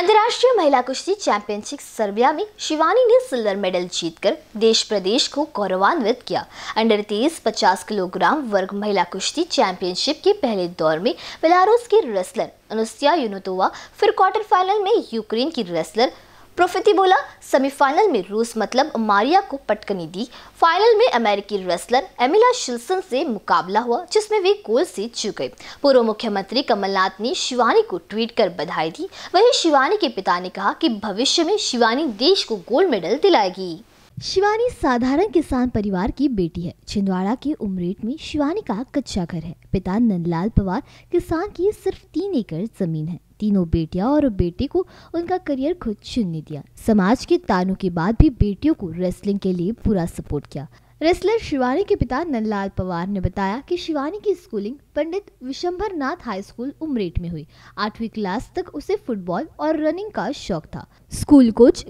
अंतर्राष्ट्रीय महिला कुश्ती चैंपियनशिप सर्बिया में शिवानी ने सिल्वर मेडल जीतकर देश प्रदेश को गौरवान्वित किया अंडर तेईस पचास किलोग्राम वर्ग महिला कुश्ती चैंपियनशिप के पहले दौर में बेलारूस की रेसलर अनुस्या यूनोतोवा फिर क्वार्टर फाइनल में यूक्रेन की रेसलर प्रोफिति बोला सेमीफाइनल में रूस मतलब मारिया को पटकनी दी फाइनल में अमेरिकी रेसलर एमिला शिल्सन से मुकाबला हुआ जिसमें वे गोल से चुक गए पूर्व मुख्यमंत्री कमलनाथ ने शिवानी को ट्वीट कर बधाई दी वहीं शिवानी के पिता ने कहा कि भविष्य में शिवानी देश को गोल्ड मेडल दिलाएगी शिवानी साधारण किसान परिवार की बेटी है छिंदवाड़ा के उमरेट में शिवानी का कच्चा घर है पिता नंदलाल पवार किसान की सिर्फ तीन एकड़ जमीन है तीनों बेटियां और बेटे को उनका करियर खुद चुनने दिया समाज के तानों के बाद भी बेटियों को रेसलिंग के लिए पूरा सपोर्ट किया रेसलर शिवानी के पिता नंदलाल पवार ने बताया कि शिवानी की schooling Pandit Vishambhar Nath high school Umreth में हुई आठवीं क्लास तक उसे फुटबॉल और रनिंग का शौक था स्कूल कोच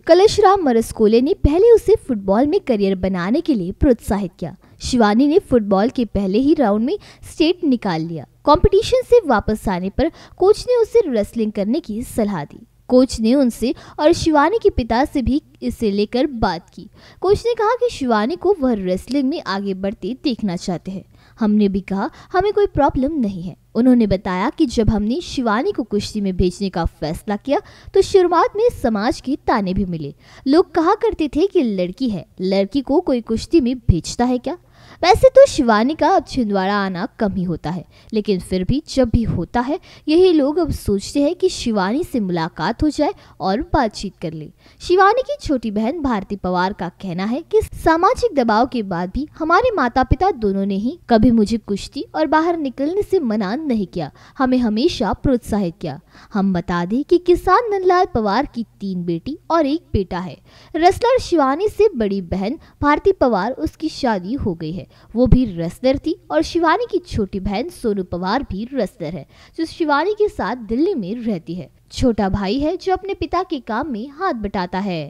राम मरसकोले ने पहले उसे फुटबॉल में करियर बनाने के लिए प्रोत्साहित किया शिवानी ने फुटबॉल के पहले ही राउंड में स्टेट निकाल लिया कॉम्पिटिशन से वापस आने पर कोच ने उसे रेसलिंग करने की सलाह दी कोच ने उनसे और शिवानी के पिता से भी इसे लेकर बात की कोच ने कहा कि शिवानी को वह रेसलिंग में आगे बढ़ते देखना चाहते हैं हमने भी कहा हमें कोई प्रॉब्लम नहीं है उन्होंने बताया कि जब हमने शिवानी को कुश्ती में भेजने का फैसला किया तो शुरुआत में समाज के ताने भी मिले लोग कहा करते थे कि लड़की है लड़की को कोई कुश्ती में भेजता है क्या वैसे तो शिवानी का अब छिंदवाड़ा आना कम ही होता है लेकिन फिर भी जब भी होता है यही लोग अब सोचते हैं कि शिवानी से मुलाकात हो जाए और बातचीत कर ले शिवानी की छोटी बहन भारती पवार का कहना है कि सामाजिक दबाव के बाद भी हमारे माता पिता दोनों ने ही कभी मुझे कुश्ती और बाहर निकलने से मना नहीं किया हमें हमेशा प्रोत्साहित किया हम बता दें कि किसान नंदलाल पवार की तीन बेटी और एक बेटा है रेसलर शिवानी से बड़ी बहन भारती पवार उसकी शादी हो गई है वो भी रेसलर थी और शिवानी की छोटी बहन सोनू पवार भी रेसलर है जो शिवानी के साथ दिल्ली में रहती है छोटा भाई है जो अपने पिता के काम में हाथ बटाता है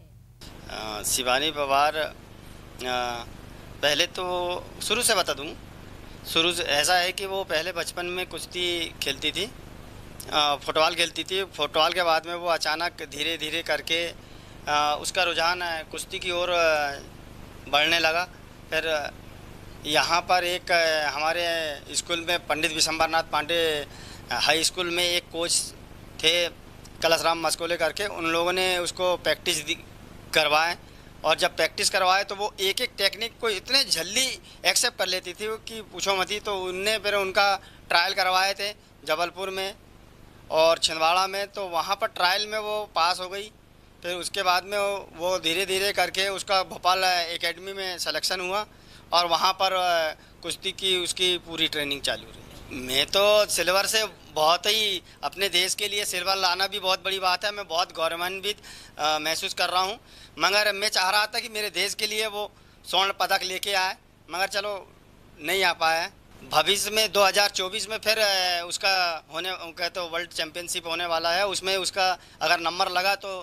शिवानी पवार पहले तो शुरू से बता दूँ शुरू से ऐसा है कि वो पहले बचपन में कुश्ती खेलती थी फुटबॉल खेलती थी फुटबॉल के बाद में वो अचानक धीरे धीरे करके आ, उसका रुझान कुश्ती की ओर बढ़ने लगा फिर यहाँ पर एक हमारे स्कूल में पंडित विशंबरनाथ पांडे हाई स्कूल में एक कोच थे कलश राम मस्कोले करके उन लोगों ने उसको प्रैक्टिस करवाए और जब प्रैक्टिस करवाए तो वो एक एक टेक्निक को इतने जल्दी एक्सेप्ट कर लेती थी कि पूछो मती तो उनने फिर उनका ट्रायल करवाए थे जबलपुर में और छिंदवाड़ा में तो वहाँ पर ट्रायल में वो पास हो गई फिर उसके बाद में वो धीरे धीरे करके उसका भोपाल एकेडमी में सिलेक्शन हुआ और वहाँ पर कुश्ती की उसकी पूरी ट्रेनिंग चालू रही मैं तो सिल्वर से बहुत ही अपने देश के लिए सिल्वर लाना भी बहुत बड़ी बात है मैं बहुत गौरवान्वित महसूस कर रहा हूँ मगर मैं चाह रहा था कि मेरे देश के लिए वो स्वर्ण पदक लेके आए मगर चलो नहीं आ पाया भविष्य में 2024 में फिर उसका होने कहते तो वर्ल्ड चैम्पियनशिप होने वाला है उसमें उसका अगर नंबर लगा तो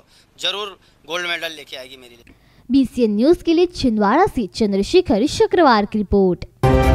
ज़रूर गोल्ड मेडल लेके आएगी मेरे लिए एन न्यूज़ के लिए छिंदवाड़ा से चंद्रशेखर शुक्रवार की रिपोर्ट